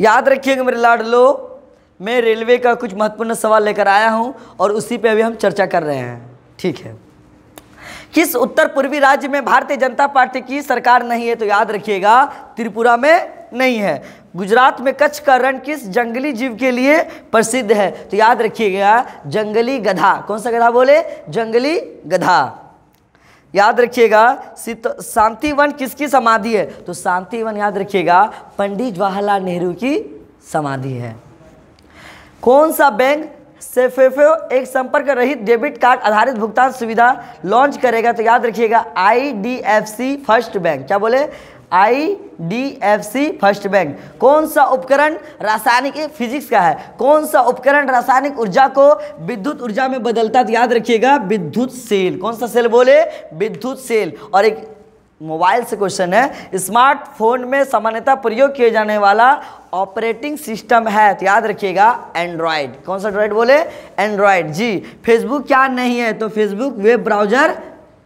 याद रखिएगा मेरे लाडलो मैं रेलवे का कुछ महत्वपूर्ण सवाल लेकर आया हूँ और उसी पे अभी हम चर्चा कर रहे हैं ठीक है किस उत्तर पूर्वी राज्य में भारतीय जनता पार्टी की सरकार नहीं है तो याद रखिएगा त्रिपुरा में नहीं है गुजरात में कच्छ का रण किस जंगली जीव के लिए प्रसिद्ध है तो याद रखिएगा जंगली गधा कौन सा गधा बोले जंगली गधा याद रखिएगा शांतिवन किसकी समाधि है तो शांतिवन याद रखिएगा पंडित जवाहरलाल नेहरू की समाधि है कौन सा बैंक सेफेफे एक संपर्क रहित डेबिट कार्ड आधारित भुगतान सुविधा लॉन्च करेगा तो याद रखिएगा आईडीएफसी फर्स्ट बैंक क्या बोले आईडीएफसी फर्स्ट बैंक कौन सा उपकरण रासायनिक फिजिक्स का है कौन सा उपकरण रासायनिक ऊर्जा को विद्युत ऊर्जा में बदलता है तो याद रखिएगा विद्युत सेल कौन सा सेल बोले विद्युत सेल और एक मोबाइल से क्वेश्चन है स्मार्टफोन में सामान्यता प्रयोग किए जाने वाला ऑपरेटिंग सिस्टम है तो याद रखिएगा एंड्रॉयड कौन सा एंड्रॉयड बोले एंड्रॉयड जी फेसबुक क्या नहीं है तो फेसबुक वेब ब्राउजर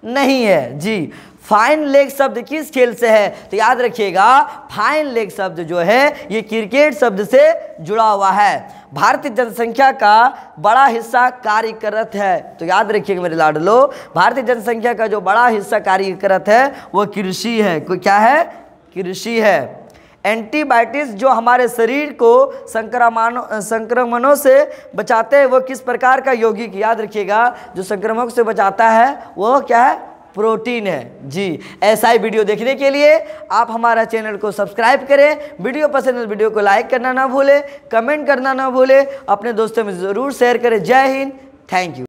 नहीं है जी फाइन लेग शब्द किस खेल से है तो याद रखिएगा फाइन लेग शब्द जो है ये क्रिकेट शब्द से जुड़ा हुआ है भारतीय जनसंख्या का बड़ा हिस्सा कार्यरत है तो याद रखिएगा मेरे लाडलो भारतीय जनसंख्या का जो बड़ा हिस्सा कार्यरत है वो कृषि है कोई क्या है कृषि है एंटीबायोटिक्स जो हमारे शरीर को संक्रमण संक्रमणों से बचाते हैं वो किस प्रकार का यौगिक याद रखिएगा जो संक्रमण से बचाता है वो क्या है प्रोटीन है जी ऐसा ही वीडियो देखने के लिए आप हमारा चैनल को सब्सक्राइब करें वीडियो पसंद है तो वीडियो को लाइक करना ना भूलें कमेंट करना ना भूलें अपने दोस्तों में ज़रूर शेयर करें जय हिंद थैंक यू